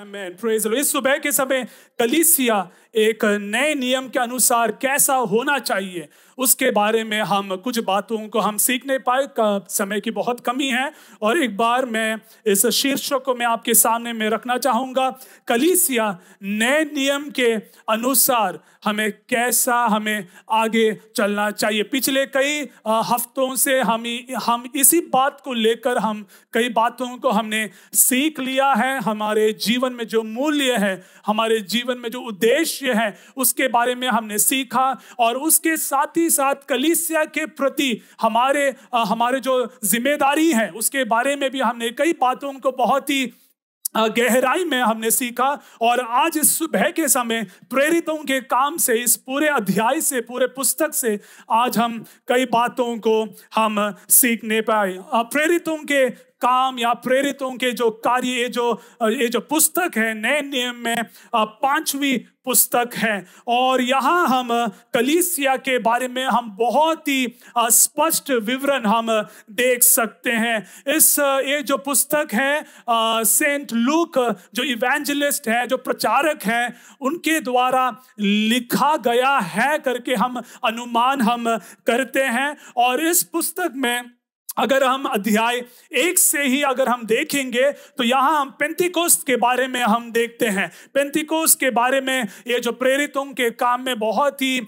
Amen. Praise the Lord. इस सुबह के समय कलीसिया एक नए नियम के अनुसार कैसा होना चाहिए उसके बारे में हम कुछ बातों को हम सीखने पाए का समय की बहुत कमी है और एक बार मैं इस शीर्षक को मैं आपके सामने में रखना चाहूँगा कलीसिया नए नियम के अनुसार हमें कैसा हमें आगे चलना चाहिए पिछले कई हफ्तों से हम हम इसी बात को लेकर हम कई बातों को हमने सीख लिया है हमारे जीवन जीवन में जो मूल्य है हमारे जीवन में जो उद्देश्य है उसके बारे में हमने सीखा और उसके साथ ही साथ कलीसिया के प्रति हमारे आ, हमारे जो जिम्मेदारी है उसके बारे में भी हमने कई बातों को बहुत ही गहराई में हमने सीखा और आज इस सुबह के समय प्रेरितों के काम से इस पूरे अध्याय से पूरे पुस्तक से आज हम कई बातों को हम सीखने पाए प्रेरितों के काम या प्रेरितों के जो कार्य ये जो ये जो पुस्तक है नए नियम में पांचवी पुस्तक है और यहाँ हम कलीसिया के बारे में हम बहुत ही स्पष्ट विवरण हम देख सकते हैं इस ये जो पुस्तक है सेंट लूक जो इवेंजलिस्ट है जो प्रचारक है उनके द्वारा लिखा गया है करके हम अनुमान हम करते हैं और इस पुस्तक में अगर हम अध्याय एक से ही अगर हम देखेंगे तो यहाँ हम पेंतिकोस्त के बारे में हम देखते हैं पेंतिकोस्त के बारे में ये जो प्रेरितों के काम में बहुत ही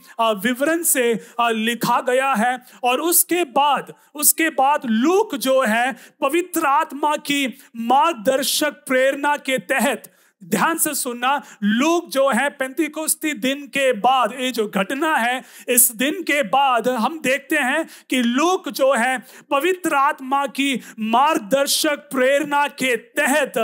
विवरण से लिखा गया है और उसके बाद उसके बाद लूक जो है पवित्र आत्मा की मार्गदर्शक प्रेरणा के तहत ध्यान से सुनना लोग जो है पेंतिकोस्ती दिन के बाद ये जो घटना है इस दिन के बाद हम देखते हैं कि लोग जो है पवित्र आत्मा की मार्गदर्शक प्रेरणा के तहत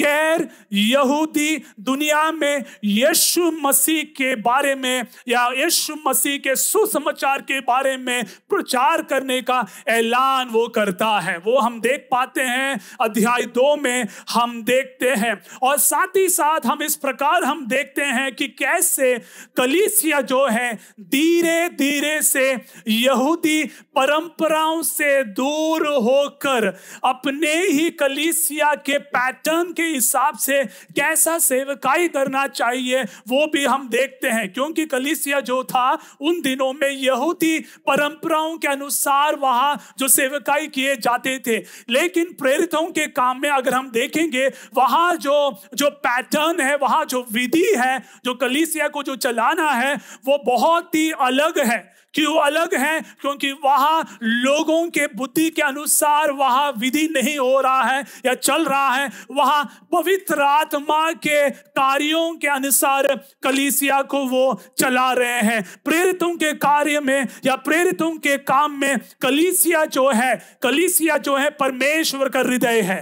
गैर यहूदी दुनिया में यीशु मसीह के बारे में या यीशु मसीह के सुसमाचार के बारे में प्रचार करने का ऐलान वो करता है वो हम देख पाते हैं अध्याय दो में हम देखते हैं और साथ साथ ही साथ हम इस प्रकार हम देखते हैं कि कैसे कलीसिया जो है धीरे धीरे से यहूदी परंपराओं से दूर होकर अपने ही कलीसिया के पैटर्न के हिसाब से कैसा सेवकाई करना चाहिए वो भी हम देखते हैं क्योंकि कलीसिया जो था उन दिनों में यहूदी परंपराओं के अनुसार वहां जो सेवकाई किए जाते थे लेकिन प्रेरितों के काम में अगर हम देखेंगे वहां जो जो पैटर्न है वहां जो विधि है जो कलीसिया को जो चलाना है वो बहुत ही अलग है क्यों अलग है क्योंकि वहां लोगों के बुद्धि के अनुसार वहां विधि नहीं हो रहा है या चल रहा है वहां पवित्र आत्मा के कार्यों के अनुसार कलीसिया को वो चला रहे हैं प्रेरितों के कार्य में या प्रेरितों के काम में कलीसिया जो है कलीसिया जो है परमेश्वर का हृदय है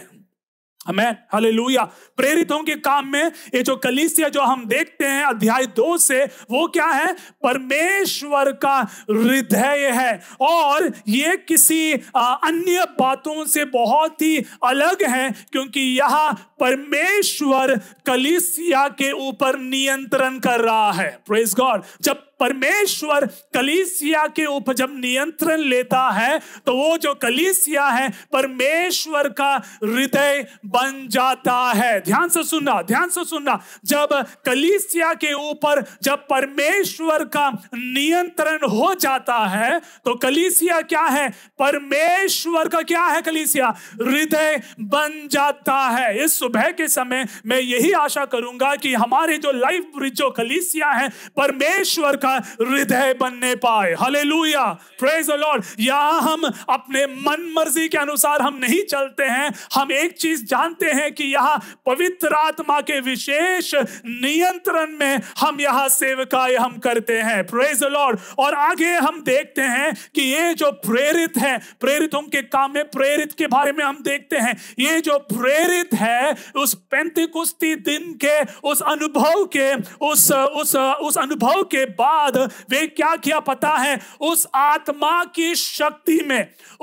अमेन हालेलुया प्रेरितों के काम में ये जो कलीसिया जो हम देखते हैं अध्याय दो से वो क्या है परमेश्वर का हृदय है और ये किसी अन्य बातों से बहुत ही अलग है क्योंकि यह परमेश्वर कलीसिया के ऊपर नियंत्रण कर रहा है प्रेस गॉड जब परमेश्वर कलीसिया के ऊपर जब नियंत्रण लेता है तो वो जो कलीसिया है परमेश्वर का हृदय बन जाता है ध्यान से सुनना ध्यान से सुनना जब कलीसिया के ऊपर जब परमेश्वर का नियंत्रण हो जाता है तो कलीसिया क्या है परमेश्वर का क्या है कलीसिया हृदय बन जाता है इस सुबह के समय मैं यही आशा करूंगा कि हमारे जो लाइफ ब्रिज जो कलीसिया है परमेश्वर का हृदय बनने पाए हले लुया प्रेज लॉर्ड यहां हम अपने मन मर्जी के अनुसार हम नहीं चलते हैं हम एक चीज जानते हैं कि यहां पवित्र आत्मा के विशेष नियंत्रण में हम यहां सेवकाएं हम करते हैं प्रेज लॉर्ड और आगे हम देखते हैं कि ये जो प्रेरित है प्रेरितों के काम में प्रेरित के बारे में हम देखते हैं ये जो प्रेरित है उस पैंतीकुस्ती दिन के उस अनुभव के उस उस उस अनुभव के बाद बाद वे क्या किया पता है उस आत्मा की शक्ति में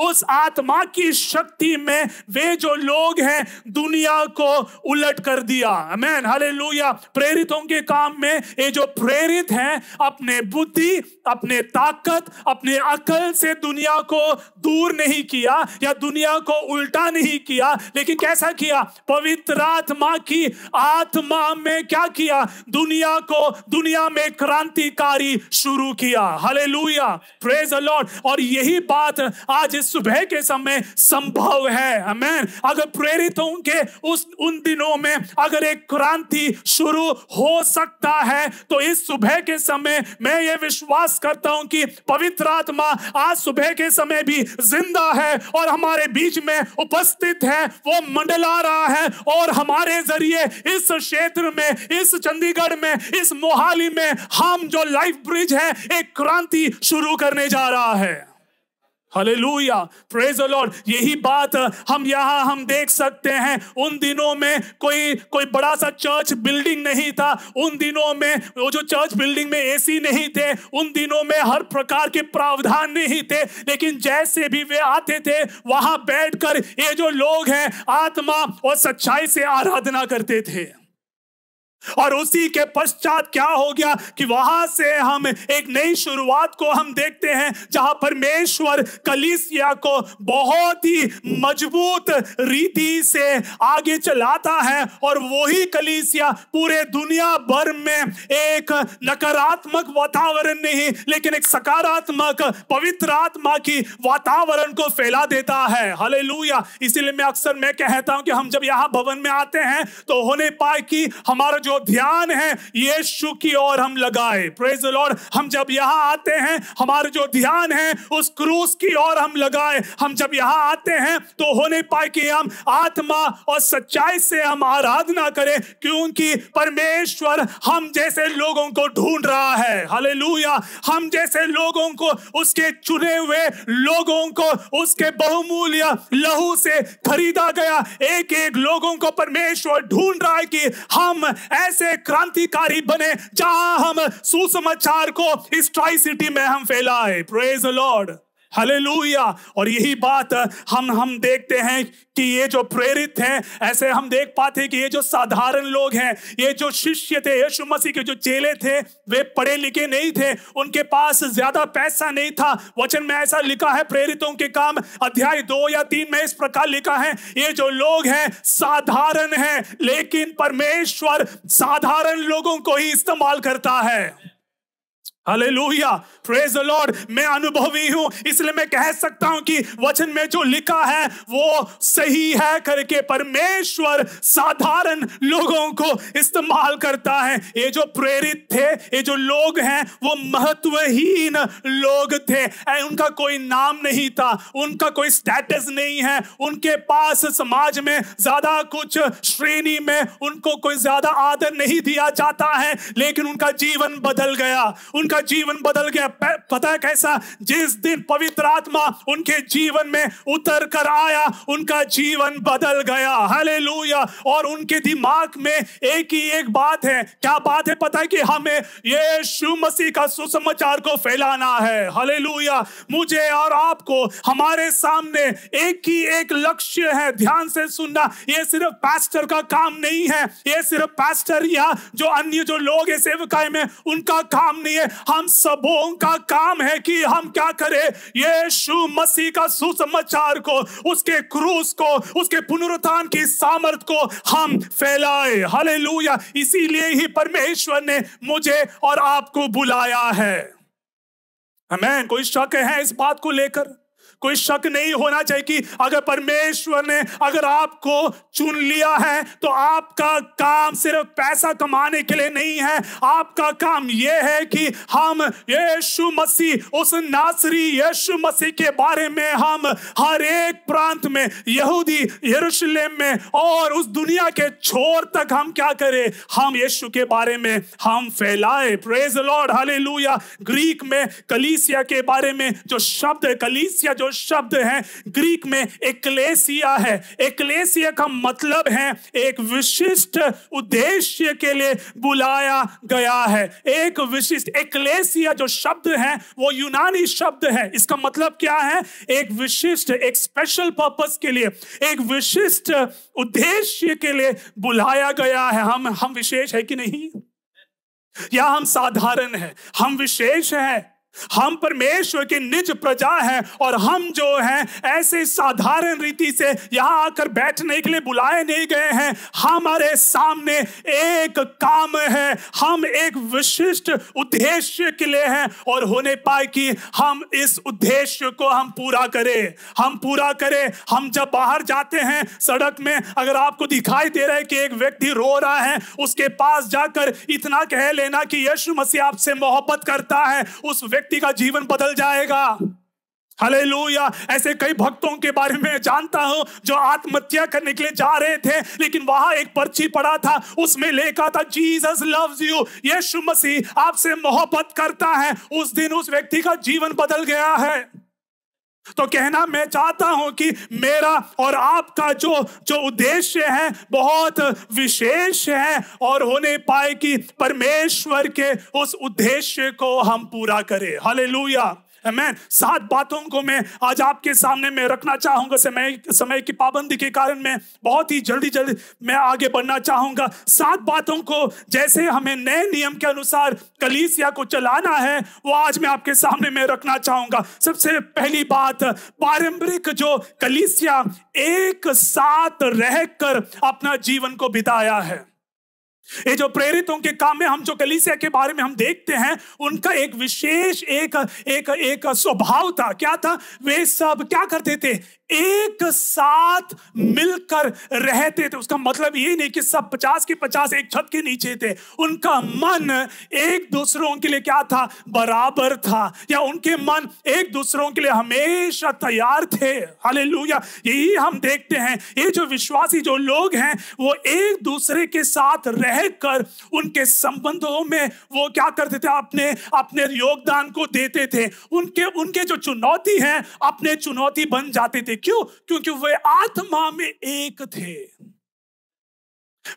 उस आत्मा की शक्ति में वे जो लोग हैं दुनिया को उलट कर दिया मैन हले प्रेरितों के काम में ये जो प्रेरित हैं अपने बुद्धि अपने ताकत अपने अकल से दुनिया को दूर नहीं किया या दुनिया को उल्टा नहीं किया लेकिन कैसा किया पवित्र आत्मा की आत्मा में क्या किया दुनिया को दुनिया में क्रांतिकारी तैयारी शुरू किया हले लुया प्रेज अलॉट और यही बात आज इस सुबह के समय संभव है अमेन अगर प्रेरित होंगे उस उन दिनों में अगर एक क्रांति शुरू हो सकता है तो इस सुबह के समय मैं ये विश्वास करता हूं कि पवित्र आत्मा आज सुबह के समय भी जिंदा है और हमारे बीच में उपस्थित है वो मंडला रहा है और हमारे जरिए इस क्षेत्र में इस चंडीगढ़ में इस मोहाली में हम जो लाइफ लाइफ ब्रिज है एक क्रांति शुरू करने जा रहा है हालेलुया प्रेज द लॉर्ड यही बात हम यहाँ हम देख सकते हैं उन दिनों में कोई कोई बड़ा सा चर्च बिल्डिंग नहीं था उन दिनों में वो जो चर्च बिल्डिंग में एसी नहीं थे उन दिनों में हर प्रकार के प्रावधान नहीं थे लेकिन जैसे भी वे आते थे वहां बैठकर ये जो लोग हैं आत्मा और सच्चाई से आराधना करते थे और उसी के पश्चात क्या हो गया कि वहां से हम एक नई शुरुआत को हम देखते हैं जहां परमेश्वर कलीसिया को बहुत ही मजबूत रीति से आगे चलाता है और वही कलीसिया पूरे दुनिया भर में एक नकारात्मक वातावरण नहीं लेकिन एक सकारात्मक पवित्र आत्मा की वातावरण को फैला देता है हले इसीलिए मैं अक्सर मैं कहता हूं कि हम जब यहां भवन में आते हैं तो होने पाए कि हमारा जो जो ध्यान है यीशु की ओर हम लगाए प्रेज लॉर्ड हम जब यहाँ आते हैं हमारे जो ध्यान है उस क्रूस की ओर हम लगाए हम जब यहाँ आते हैं तो हो नहीं पाए कि हम आत्मा और सच्चाई से हम आराधना करें क्योंकि परमेश्वर हम जैसे लोगों को ढूंढ रहा है हले हम जैसे लोगों को उसके चुने हुए लोगों को उसके बहुमूल्य लहू से खरीदा गया एक एक लोगों को परमेश्वर ढूंढ रहा है कि हम ऐसे क्रांतिकारी बने जहां हम सुसमाचार को इस ट्राई सिटी में हम फैलाए प्रेज लॉर्ड हले और यही बात हम हम देखते हैं कि ये जो प्रेरित हैं ऐसे हम देख पाते हैं कि ये जो साधारण लोग हैं ये जो शिष्य थे यशु मसीह के जो चेले थे वे पढ़े लिखे नहीं थे उनके पास ज्यादा पैसा नहीं था वचन में ऐसा लिखा है प्रेरितों के काम अध्याय दो या तीन में इस प्रकार लिखा है ये जो लोग हैं साधारण हैं लेकिन परमेश्वर साधारण लोगों को ही इस्तेमाल करता है हले प्रेज द लॉर्ड मैं अनुभवी हूं इसलिए मैं कह सकता हूं कि वचन में जो लिखा है वो सही है करके परमेश्वर साधारण लोगों को इस्तेमाल करता है ये जो प्रेरित थे ये जो लोग हैं वो महत्वहीन लोग थे उनका कोई नाम नहीं था उनका कोई स्टेटस नहीं है उनके पास समाज में ज्यादा कुछ श्रेणी में उनको कोई ज्यादा आदर नहीं दिया जाता है लेकिन उनका जीवन बदल गया उन उनका जीवन बदल गया पता है कैसा जिस दिन पवित्र आत्मा उनके जीवन में उतर कर आया उनका जीवन बदल गया हले और उनके दिमाग में एक ही एक बात है क्या बात है पता है कि हमें यीशु मसीह का सुसमाचार को फैलाना है हले मुझे और आपको हमारे सामने एक ही एक लक्ष्य है ध्यान से सुनना ये सिर्फ पास्टर का काम नहीं है ये सिर्फ पास्टर या जो अन्य जो लोग है सेवकाय में उनका काम नहीं है हम सबों का काम है कि हम क्या करें यीशु मसीह का सुसमाचार को उसके क्रूस को उसके पुनरुत्थान की सामर्थ को हम फैलाए हले इसीलिए ही परमेश्वर ने मुझे और आपको बुलाया है हमें कोई शक है इस बात को लेकर कोई शक नहीं होना चाहिए कि अगर परमेश्वर ने अगर आपको चुन लिया है तो आपका काम सिर्फ पैसा कमाने के लिए नहीं है आपका काम यह है कि हम यीशु मसीह उस नासरी यीशु मसीह के बारे में हम हर एक प्रांत में यहूदी यरूशलेम में और उस दुनिया के छोर तक हम क्या करें हम यीशु के बारे में हम फैलाए प्रेज लॉर्ड हालेलुया ग्रीक में कलीसिया के बारे में जो शब्द है कलीसिया जो शब्द है ग्रीक में एकलेसिया है एकलेसिया का मतलब है एक विशिष्ट उद्देश्य के लिए बुलाया गया है एक विशिष्ट एकलेसिया जो शब्द है वो यूनानी शब्द है इसका मतलब क्या है एक विशिष्ट एक स्पेशल पर्पस के लिए एक विशिष्ट उद्देश्य के लिए बुलाया गया है हम हम विशेष है कि नहीं या हम साधारण हैं हम विशेष हैं हम परमेश्वर की निज प्रजा है और हम जो हैं ऐसे साधारण रीति से यहां आकर बैठने के लिए बुलाए नहीं गए हैं हमारे सामने एक काम है हम एक विशिष्ट उद्देश्य के लिए हैं और होने पाए कि हम इस उद्देश्य को हम पूरा करें हम पूरा करें हम जब बाहर जाते हैं सड़क में अगर आपको दिखाई दे रहा है कि एक व्यक्ति रो रहा है उसके पास जाकर इतना कह लेना कि यशु मसीह आपसे मोहब्बत करता है उस व्यक्ति व्यक्ति का जीवन बदल जाएगा हले ऐसे कई भक्तों के बारे में जानता हूं जो आत्महत्या करने के लिए जा रहे थे लेकिन वहां एक पर्ची पड़ा था उसमें लेखा था Jesus loves you Yeshu Masih आपसे मोहब्बत करता है उस दिन उस व्यक्ति का जीवन बदल गया है तो कहना मैं चाहता हूं कि मेरा और आपका जो जो उद्देश्य है बहुत विशेष है और होने पाए कि परमेश्वर के उस उद्देश्य को हम पूरा करें हालेलुया मैं सात बातों को मैं आज आपके सामने में रखना चाहूंगा समय समय की पाबंदी के कारण मैं बहुत ही जल्दी जल्दी मैं आगे बढ़ना चाहूंगा सात बातों को जैसे हमें नए नियम के अनुसार कलीसिया को चलाना है वो आज मैं आपके सामने में रखना चाहूंगा सबसे पहली बात पारंपरिक जो कलीसिया एक साथ रहकर अपना जीवन को बिताया है ये जो प्रेरितों के काम में हम जो कलीसिया के बारे में हम देखते हैं उनका एक विशेष एक एक एक स्वभाव था क्या था वे सब क्या करते थे एक साथ मिलकर रहते थे उसका मतलब ये नहीं कि सब पचास के पचास एक छत के नीचे थे उनका मन एक दूसरों के लिए क्या था बराबर था या उनके मन एक दूसरों के लिए हमेशा तैयार थे हाले यही हम देखते हैं ये जो विश्वासी जो लोग हैं वो एक दूसरे के साथ रह कर उनके संबंधों में वो क्या करते थे अपने अपने योगदान को देते थे उनके उनके जो चुनौती है अपने चुनौती बन जाते थे क्यों क्योंकि वे आत्मा में एक थे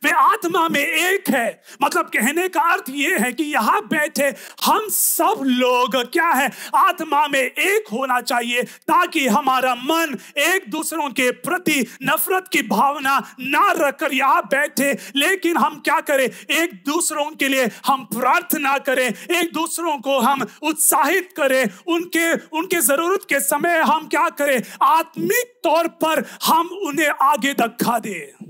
वे आत्मा में एक है मतलब कहने का अर्थ यह है कि यहां बैठे हम सब लोग क्या है आत्मा में एक होना चाहिए ताकि हमारा मन एक दूसरों के प्रति नफरत की भावना ना रखकर यहां बैठे लेकिन हम क्या करें एक दूसरों के लिए हम प्रार्थना करें एक दूसरों को हम उत्साहित करें उनके उनके जरूरत के समय हम क्या करें आत्मिक तौर पर हम उन्हें आगे धक्का दें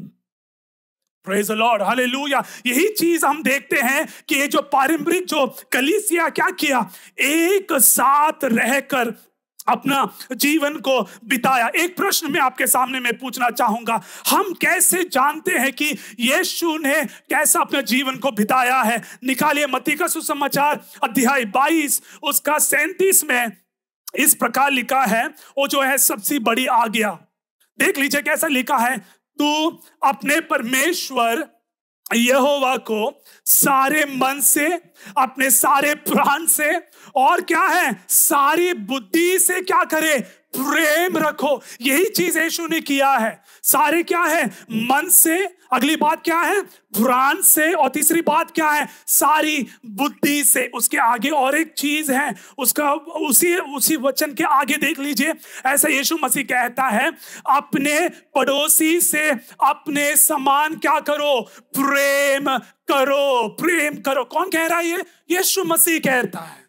प्रेज लॉर्ड हालेलुया यही चीज हम देखते हैं कि ये जो पारंपरिक जो कलीसिया क्या किया एक साथ रहकर अपना जीवन को बिताया एक प्रश्न मैं आपके सामने मैं पूछना चाहूंगा हम कैसे जानते हैं कि यीशु ने कैसा अपने जीवन को बिताया है निकालिए मती का सुसमाचार अध्याय 22 उसका 37 में इस प्रकार लिखा है वो जो है सबसे बड़ी आ गया देख लीजिए कैसा लिखा है तू अपने परमेश्वर यहोवा को सारे मन से अपने सारे प्राण से और क्या है सारी बुद्धि से क्या करे प्रेम रखो यही चीज यीशु ने किया है सारे क्या है मन से अगली बात क्या है प्राण से और तीसरी बात क्या है सारी बुद्धि से उसके आगे और एक चीज है उसका उसी उसी वचन के आगे देख लीजिए ऐसा यीशु मसीह कहता है अपने पड़ोसी से अपने समान क्या करो प्रेम करो प्रेम करो कौन कह रहा है ये यीशु मसीह कहता है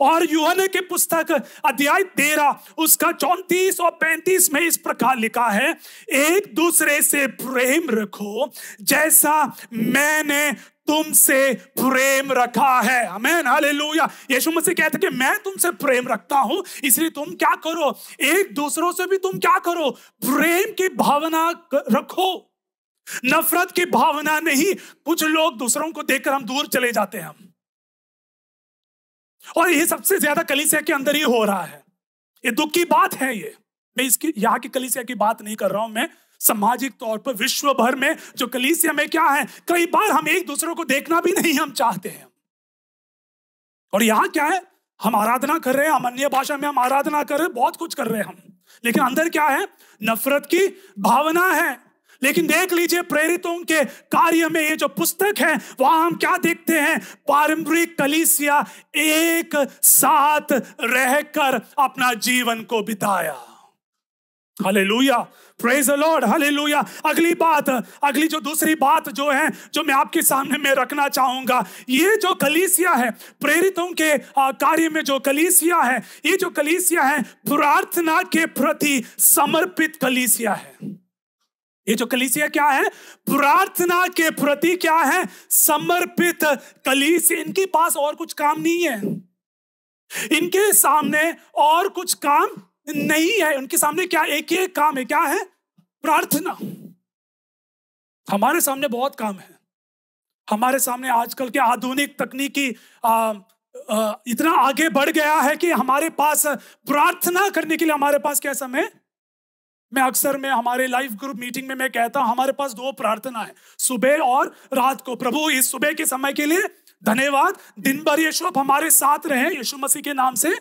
और युहने के पुस्तक अध्याय तेरह उसका चौंतीस और पैंतीस में इस प्रकार लिखा है एक दूसरे से प्रेम रखो जैसा मैंने तुमसे प्रेम रखा है अमेन हालेलुया यीशु मसीह कहते कि मैं तुमसे प्रेम रखता हूं इसलिए तुम क्या करो एक दूसरों से भी तुम क्या करो प्रेम की भावना रखो नफरत की भावना नहीं कुछ लोग दूसरों को देखकर हम दूर चले जाते हैं हम और ये सबसे ज्यादा कलिसिया के अंदर ही हो रहा है ये दुख की बात है ये मैं इसकी यहाँ की कलिसिया की बात नहीं कर रहा हूं मैं सामाजिक तौर पर विश्व भर में जो कलिसिया में क्या है कई बार हम एक दूसरे को देखना भी नहीं हम चाहते हैं और यहाँ क्या है हम आराधना कर रहे हैं हम अन्य भाषा में हम आराधना कर रहे हैं बहुत कुछ कर रहे हैं हम लेकिन अंदर क्या है नफरत की भावना है लेकिन देख लीजिए प्रेरितों के कार्य में ये जो पुस्तक है वहां हम क्या देखते हैं पारंपरिक कलीसिया एक साथ रहकर अपना जीवन को बिताया हले लुया द लॉर्ड हले लुया अगली बात अगली जो दूसरी बात जो है जो मैं आपके सामने में रखना चाहूंगा ये जो कलीसिया है प्रेरितों के कार्य में जो कलीसिया है ये जो कलीसिया है प्रार्थना के प्रति समर्पित कलीसिया है ये जो कलीसिया क्या है प्रार्थना के प्रति क्या है समर्पित कलीस इनके पास और कुछ काम नहीं है इनके सामने और कुछ काम नहीं है उनके सामने क्या एक ही एक काम है क्या है प्रार्थना हमारे सामने बहुत काम है हमारे सामने आजकल के आधुनिक तकनीकी आ, आ, इतना आगे बढ़ गया है कि हमारे पास प्रार्थना करने के लिए हमारे पास क्या समय मैं अक्सर में हमारे लाइफ ग्रुप मीटिंग में मैं कहता हूं हमारे पास दो प्रार्थना है सुबह और रात को प्रभु इस सुबह के समय के लिए धन्यवाद दिन भर यीशु आप हमारे साथ रहे यीशु मसीह के नाम से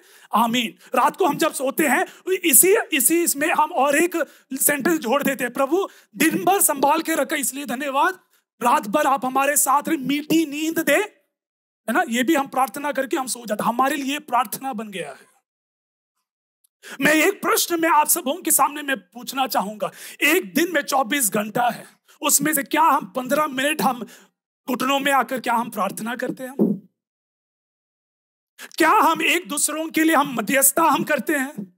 आमीन रात को हम जब सोते हैं इसी इसी इसमें हम और एक सेंटेंस जोड़ देते हैं प्रभु दिन भर संभाल के रखा इसलिए धन्यवाद रात भर आप हमारे साथ मीठी नींद दे है ना ये भी हम प्रार्थना करके हम सो जाते हमारे लिए प्रार्थना बन गया है मैं एक प्रश्न में आप सबों के सामने मैं पूछना चाहूंगा एक दिन में 24 घंटा है उसमें से क्या हम 15 मिनट हम घुटनों में आकर क्या हम प्रार्थना करते हैं क्या हम एक दूसरों के लिए हम मध्यस्थता हम करते हैं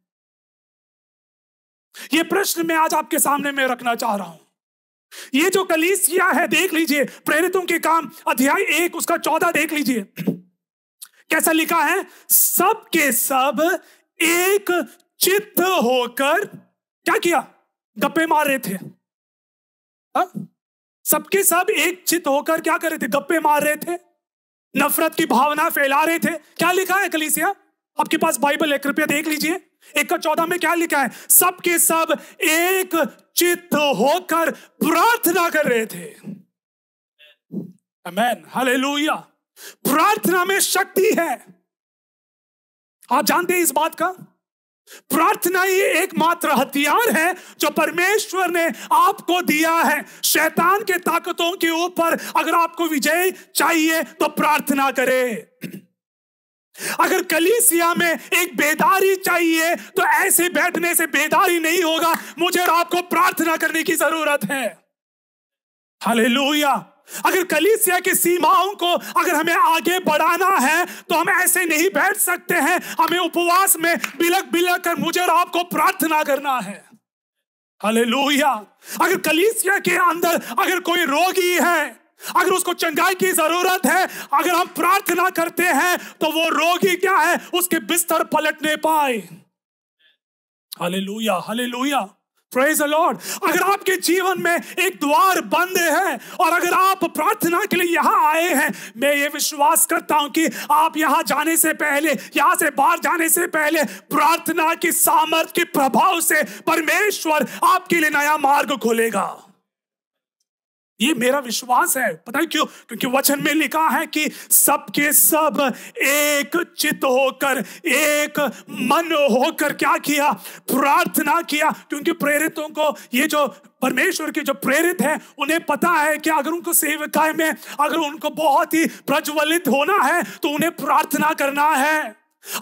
ये प्रश्न मैं आज आपके सामने में रखना चाह रहा हूं ये जो कलीसिया है देख लीजिए प्रेरितों के काम अध्याय एक उसका चौदह देख लीजिए कैसा लिखा है सब के सब एक चित्त होकर क्या किया गप्पे रहे थे हाँ? सबके सब एक चित्त होकर क्या कर रहे थे गप्पे मार रहे थे नफरत की भावना फैला रहे थे क्या लिखा है कलीसिया आपके पास बाइबल है कृपया देख लीजिए एक का चौदह में क्या लिखा है सबके सब एक चित्त होकर प्रार्थना कर रहे थे अमेन हालेलुया प्रार्थना में शक्ति है आप जानते हैं इस बात का प्रार्थना ही एकमात्र हथियार है जो परमेश्वर ने आपको दिया है शैतान के ताकतों के ऊपर अगर आपको विजय चाहिए तो प्रार्थना करें अगर कलीसिया में एक बेदारी चाहिए तो ऐसे बैठने से बेदारी नहीं होगा मुझे और आपको प्रार्थना करने की जरूरत है हालेलुया अगर कलीसिया की सीमाओं को अगर हमें आगे बढ़ाना है तो हम ऐसे नहीं बैठ सकते हैं हमें उपवास में बिलक बिलक कर मुझे और आपको प्रार्थना करना है हले अगर कलीसिया के अंदर अगर कोई रोगी है अगर उसको चंगाई की जरूरत है अगर हम प्रार्थना करते हैं तो वो रोगी क्या है उसके बिस्तर पलटने पाए हले हालेलुया हले प्रेज लॉर्ड अगर आपके जीवन में एक द्वार बंद है और अगर आप प्रार्थना के लिए यहाँ आए हैं मैं ये विश्वास करता हूं कि आप यहाँ जाने से पहले यहाँ से बाहर जाने से पहले प्रार्थना की सामर्थ के प्रभाव से परमेश्वर आपके लिए नया मार्ग खोलेगा ये मेरा विश्वास है पता है क्यों क्योंकि वचन में लिखा है कि सबके सब एक चित होकर एक मन होकर क्या किया प्रार्थना किया क्योंकि प्रेरितों को ये जो परमेश्वर के जो प्रेरित हैं उन्हें पता है कि अगर उनको सेविकाएं में अगर उनको बहुत ही प्रज्वलित होना है तो उन्हें प्रार्थना करना है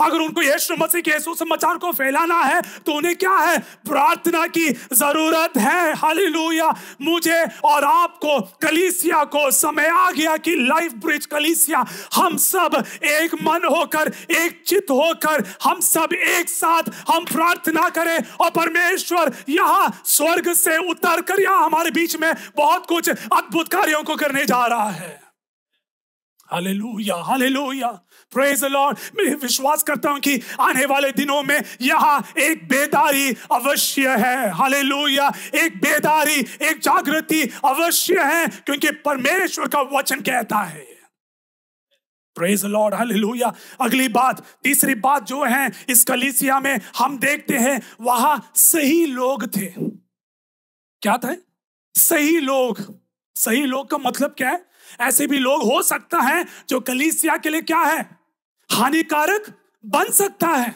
अगर उनको यीशु मसीह के सुसमाचार को फैलाना है तो उन्हें क्या है प्रार्थना की जरूरत है हालेलुया मुझे और आपको कलीसिया को समय आ गया कि लाइफ ब्रिज कलीसिया हम सब एक मन होकर एक चित होकर हम सब एक साथ हम प्रार्थना करें और परमेश्वर यहाँ स्वर्ग से उतर कर यहाँ हमारे बीच में बहुत कुछ अद्भुत कार्यों को करने जा रहा है हालेलुया हालेलुया प्रेज लॉर्ड मैं विश्वास करता हूं कि आने वाले दिनों में यहां एक बेदारी अवश्य है हाले एक बेदारी एक जागृति अवश्य है क्योंकि परमेश्वर का वचन कहता है प्रेज लॉर्ड हालेलुया अगली बात तीसरी बात जो है इस कलीसिया में हम देखते हैं वहां सही लोग थे क्या था सही लोग सही लोग का मतलब क्या है ऐसे भी लोग हो सकता है जो कलीसिया के लिए क्या है हानिकारक बन सकता है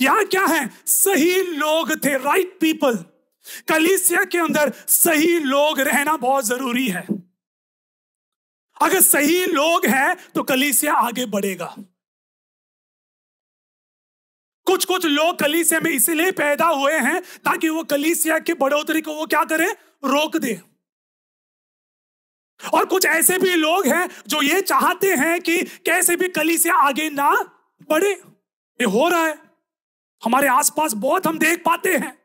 यहां क्या है सही लोग थे राइट पीपल कलीसिया के अंदर सही लोग रहना बहुत जरूरी है अगर सही लोग हैं तो कलीसिया आगे बढ़ेगा कुछ कुछ लोग कलीसिया में इसलिए पैदा हुए हैं ताकि वो कलीसिया की बढ़ोतरी को वो क्या करें रोक दे और कुछ ऐसे भी लोग हैं जो ये चाहते हैं कि कैसे भी कली से आगे ना बढ़े ये हो रहा है हमारे आसपास बहुत हम देख पाते हैं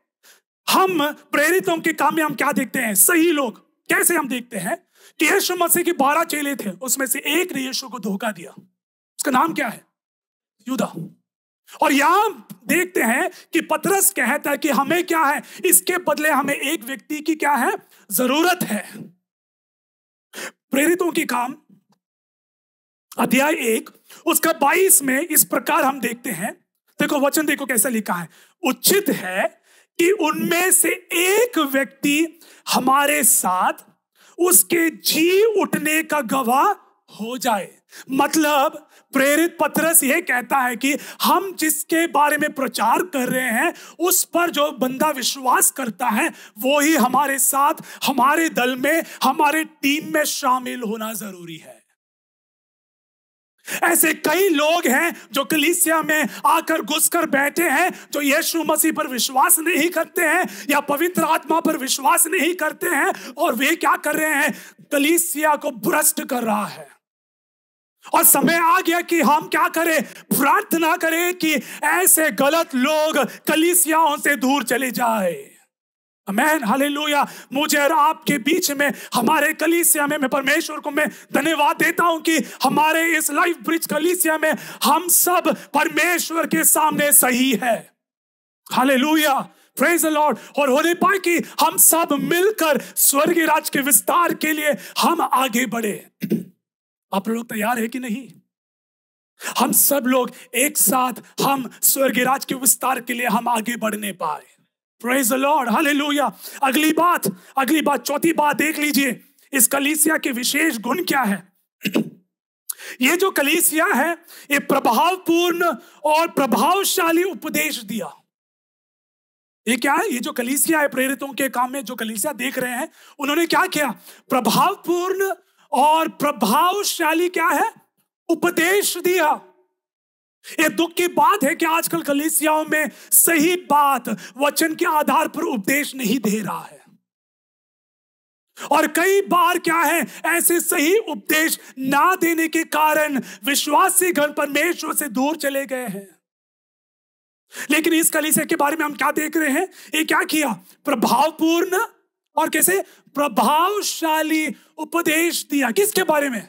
हम प्रेरितों के काम में हम क्या देखते हैं सही लोग कैसे हम देखते हैं कि यशु मसीह के बारह चेले थे उसमें से एक ने यशु को धोखा दिया उसका नाम क्या है युदा और यहां देखते हैं कि पतरस कहता है कि हमें क्या है इसके बदले हमें एक व्यक्ति की क्या है जरूरत है प्रेरितों की काम अध्याय एक उसका बाईस में इस प्रकार हम देखते हैं देखो वचन देखो कैसे लिखा है उचित है कि उनमें से एक व्यक्ति हमारे साथ उसके जी उठने का गवाह हो जाए मतलब प्रेरित पत्रस ये कहता है कि हम जिसके बारे में प्रचार कर रहे हैं उस पर जो बंदा विश्वास करता है वो ही हमारे साथ हमारे दल में हमारे टीम में शामिल होना जरूरी है ऐसे कई लोग हैं जो कलीसिया में आकर घुसकर बैठे हैं जो यीशु मसीह पर विश्वास नहीं करते हैं या पवित्र आत्मा पर विश्वास नहीं करते हैं और वे क्या कर रहे हैं कलीसिया को भ्रष्ट कर रहा है और समय आ गया कि हम क्या करें प्रार्थना करें कि ऐसे गलत लोग कलिसियाओं से दूर चले जाए मैन हालेलुया मुझे और आपके बीच में हमारे कलीसिया में मैं परमेश्वर को मैं धन्यवाद देता हूं कि हमारे इस लाइफ ब्रिज कलीसिया में हम सब परमेश्वर के सामने सही है हले प्रेज लॉर्ड और होने पाए कि हम सब मिलकर स्वर्गीय राज के विस्तार के लिए हम आगे बढ़े आप लोग तैयार है कि नहीं हम सब लोग एक साथ हम स्वर्गीय राज के विस्तार के लिए हम आगे बढ़ने पाए प्रेज लॉर्ड हालेलुया अगली बात अगली बात चौथी बात देख लीजिए इस कलीसिया के विशेष गुण क्या है ये जो कलीसिया है ये प्रभावपूर्ण और प्रभावशाली उपदेश दिया ये क्या है ये जो कलीसिया है प्रेरितों के काम में जो कलीसिया देख रहे हैं उन्होंने क्या किया प्रभावपूर्ण और प्रभावशाली क्या है उपदेश दिया ये दुख की बात है कि आजकल कलिसियाओं में सही बात वचन के आधार पर उपदेश नहीं दे रहा है और कई बार क्या है ऐसे सही उपदेश ना देने के कारण विश्वासी घर परमेश्वर से दूर चले गए हैं लेकिन इस कलिसिया के बारे में हम क्या देख रहे हैं ये क्या किया प्रभावपूर्ण और कैसे प्रभावशाली उपदेश दिया किसके बारे में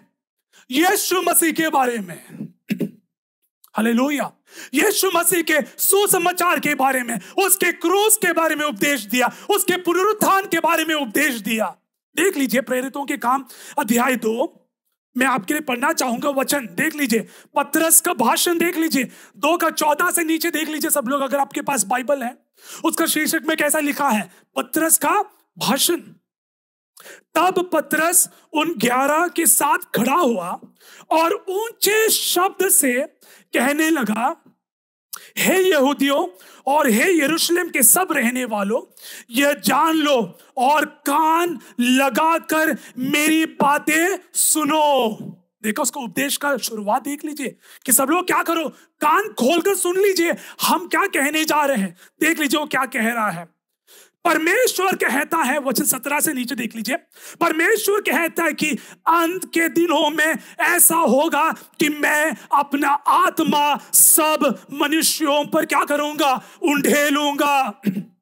यीशु मसीह के बारे में हले लोहिया यीशु मसीह के सुसमाचार के बारे में उसके क्रूस के बारे में उपदेश दिया उसके पुनरुत्थान के बारे में उपदेश दिया देख लीजिए प्रेरितों के काम अध्याय दो मैं आपके लिए पढ़ना चाहूंगा वचन देख लीजिए पत्रस का भाषण देख लीजिए दो का चौदह से नीचे देख लीजिए सब लोग अगर आपके पास बाइबल है उसका शीर्षक में कैसा लिखा है पत्रस का भाषण तब पतरस उन ग्यारह के साथ खड़ा हुआ और ऊंचे शब्द से कहने लगा हे यहूदियों और हे यरूशलेम के सब रहने वालों यह जान लो और कान लगाकर मेरी बातें सुनो देखो उसको उपदेश का शुरुआत देख लीजिए कि सब लोग क्या करो कान खोलकर सुन लीजिए हम क्या कहने जा रहे हैं देख लीजिए वो क्या कह रहा है परमेश्वर कहता है वचन सत्रह से नीचे देख लीजिए परमेश्वर कहता है कि अंत के दिनों में ऐसा होगा कि मैं अपना आत्मा सब मनुष्यों पर क्या करूंगा उंडेलूंगा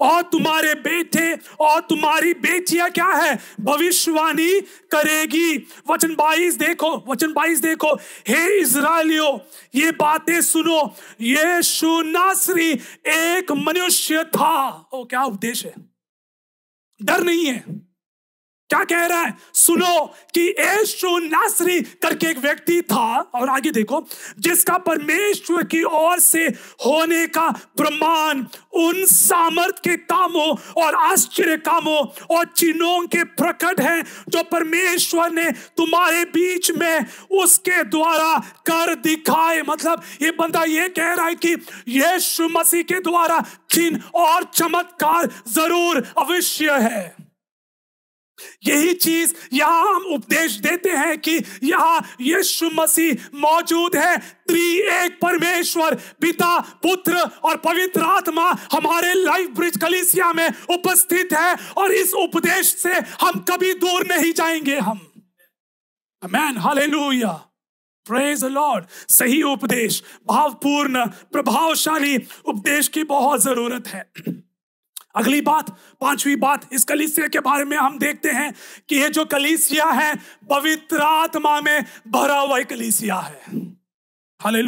और तुम्हारे बेटे और तुम्हारी बेटियां क्या है भविष्यवाणी करेगी वचन बाईस देखो वचन बाईस देखो हे इसराइलियो ये बातें सुनो ये शुनासरी एक मनुष्य था ओ क्या उपदेश है डर नहीं है क्या कह रहा है सुनो कि यीशु नासरी करके एक व्यक्ति था और आगे देखो जिसका परमेश्वर की ओर से होने का प्रमाण उन सामर्थ के कामों और आश्चर्य कामों और चिन्हों के प्रकट है जो परमेश्वर ने तुम्हारे बीच में उसके द्वारा कर दिखाए मतलब ये बंदा ये कह रहा है कि यीशु मसीह के द्वारा चिन्ह और चमत्कार जरूर अवश्य है यही चीज यहां हम उपदेश देते हैं कि यहां यीशु मसीह मौजूद है त्रि एक परमेश्वर पिता पुत्र और पवित्र आत्मा हमारे लाइफ ब्रिज कलिसिया में उपस्थित है और इस उपदेश से हम कभी दूर नहीं जाएंगे हम मैन हालेलुया प्रेज लॉर्ड सही उपदेश भावपूर्ण प्रभावशाली उपदेश की बहुत जरूरत है अगली बात पांचवी बात इस कलीसिया के बारे में हम देखते हैं कि ये जो कलीसिया है पवित्र आत्मा में भरा हुआ कलीसिया है हाले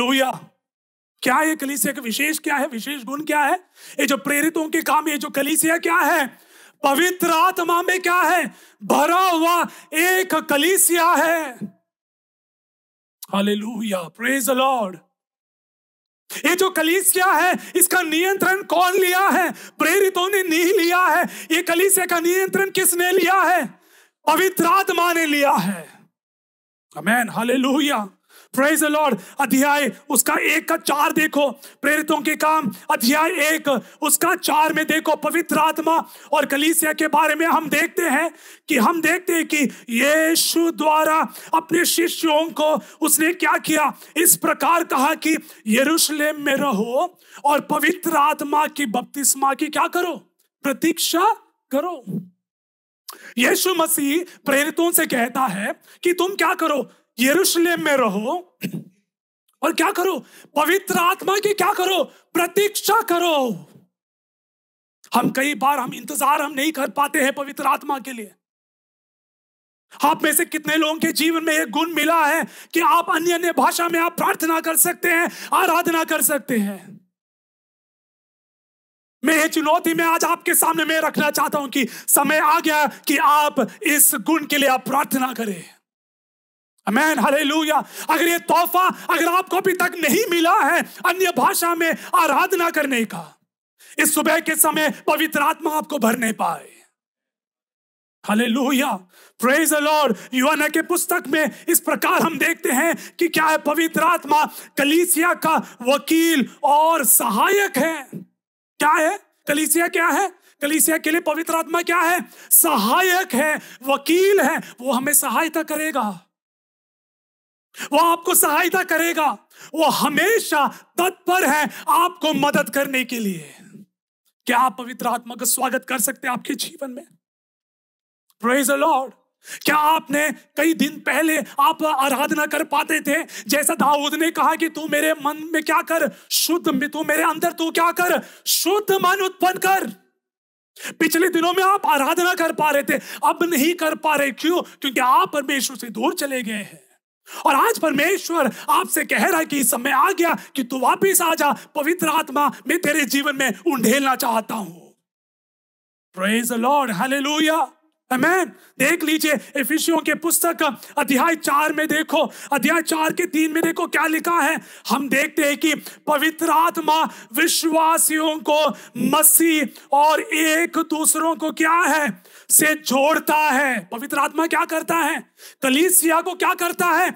क्या ये कलीसिया का विशेष क्या है विशेष गुण क्या है ये जो प्रेरितों के काम ये जो कलीसिया क्या है पवित्र आत्मा में क्या है भरा हुआ एक कलीसिया है लोहिया प्रेज लॉर्ड ये जो कलीसिया है इसका नियंत्रण कौन लिया है प्रेरितों ने नहीं लिया है ये कलीसिया का नियंत्रण किसने लिया है पवित्र आत्मा ने लिया है अमेन हालेलुया प्रेज लॉर्ड अध्याय उसका एक का चार देखो प्रेरितों के काम अध्याय एक उसका चार में देखो पवित्र आत्मा और कलीसिया के बारे में हम देखते हैं कि हम देखते हैं कि यीशु द्वारा अपने शिष्यों को उसने क्या किया इस प्रकार कहा कि यरूशलेम में रहो और पवित्र आत्मा की बपतिस्मा की क्या करो प्रतीक्षा करो यीशु मसीह प्रेरितों से कहता है कि तुम क्या करो यरूशलेम में रहो और क्या करो पवित्र आत्मा की क्या करो प्रतीक्षा करो हम कई बार हम इंतजार हम नहीं कर पाते हैं पवित्र आत्मा के लिए आप में से कितने लोगों के जीवन में यह गुण मिला है कि आप अन्य अन्य भाषा में आप प्रार्थना कर सकते हैं आराधना कर सकते हैं मैं ये चुनौती में आज आपके सामने मैं रखना चाहता हूं कि समय आ गया कि आप इस गुण के लिए आप प्रार्थना करें मैन हलेलुया अगर ये तोहफा अगर आपको अभी तक नहीं मिला है अन्य भाषा में आराधना करने का इस सुबह के समय पवित्र आत्मा आपको भरने पाए हालेलुया प्रेज लॉर्ड युवा के पुस्तक में इस प्रकार हम देखते हैं कि क्या है पवित्र आत्मा कलीसिया का वकील और सहायक है क्या है कलीसिया क्या है कलीसिया के लिए पवित्र आत्मा क्या है सहायक है वकील है वो हमें सहायता करेगा वो आपको सहायता करेगा वो हमेशा तत्पर है आपको मदद करने के लिए क्या आप पवित्र आत्मा का स्वागत कर सकते हैं आपके जीवन में प्रेज लॉर्ड क्या आपने कई दिन पहले आप आराधना कर पाते थे जैसा दाऊद ने कहा कि तू मेरे मन में क्या कर शुद्ध तू मेरे अंदर तू क्या कर शुद्ध मन उत्पन्न कर पिछले दिनों में आप आराधना कर पा रहे थे अब नहीं कर पा रहे क्यों क्योंकि आप परमेश्वर से दूर चले गए हैं और आज परमेश्वर आपसे कह रहा है कि इस समय आ गया कि तू वापस आ जा पवित्र आत्मा मैं तेरे जीवन में उंडेलना चाहता हूं लॉर्ड हालेलुया मैन देख लीजिए इफिशियों के पुस्तक अध्याय चार में देखो अध्याय चार के तीन में देखो क्या लिखा है हम देखते हैं कि पवित्र आत्मा विश्वासियों को मसीह और एक दूसरों को क्या है से जोड़ता है पवित्र आत्मा क्या करता है कलीसिया को क्या करता है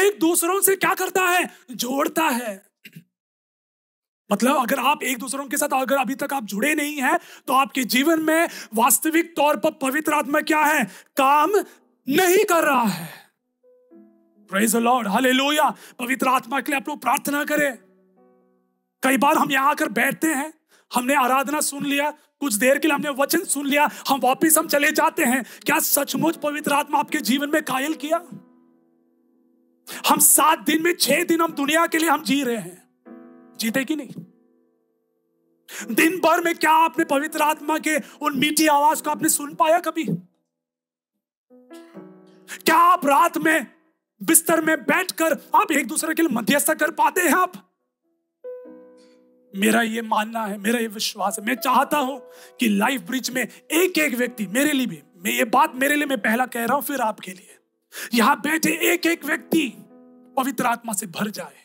एक दूसरों से क्या करता है जोड़ता है मतलब अगर आप एक दूसरों के साथ अगर अभी तक आप जुड़े नहीं हैं तो आपके जीवन में वास्तविक तौर पर पवित्र आत्मा क्या है काम नहीं कर रहा है प्रेज लॉर्ड हालेलुया पवित्र आत्मा के लिए आप लोग प्रार्थना करें कई बार हम यहां आकर बैठते हैं हमने आराधना सुन लिया कुछ देर के लिए हमने वचन सुन लिया हम वापस हम चले जाते हैं क्या सचमुच पवित्र आत्मा आपके जीवन में कायल किया हम सात दिन में छह दिन हम दुनिया के लिए हम जी रहे हैं जीते कि नहीं दिन भर में क्या आपने पवित्र आत्मा के उन मीठी आवाज को आपने सुन पाया कभी क्या आप रात में बिस्तर में बैठकर आप एक दूसरे के लिए मध्यस्थ कर पाते हैं आप मेरा ये मानना है मेरा ये विश्वास है मैं चाहता हूं कि लाइफ ब्रिज में एक एक व्यक्ति मेरे लिए भी मैं ये बात मेरे लिए मैं पहला कह रहा हूं फिर आपके लिए यहां बैठे एक एक व्यक्ति पवित्र आत्मा से भर जाए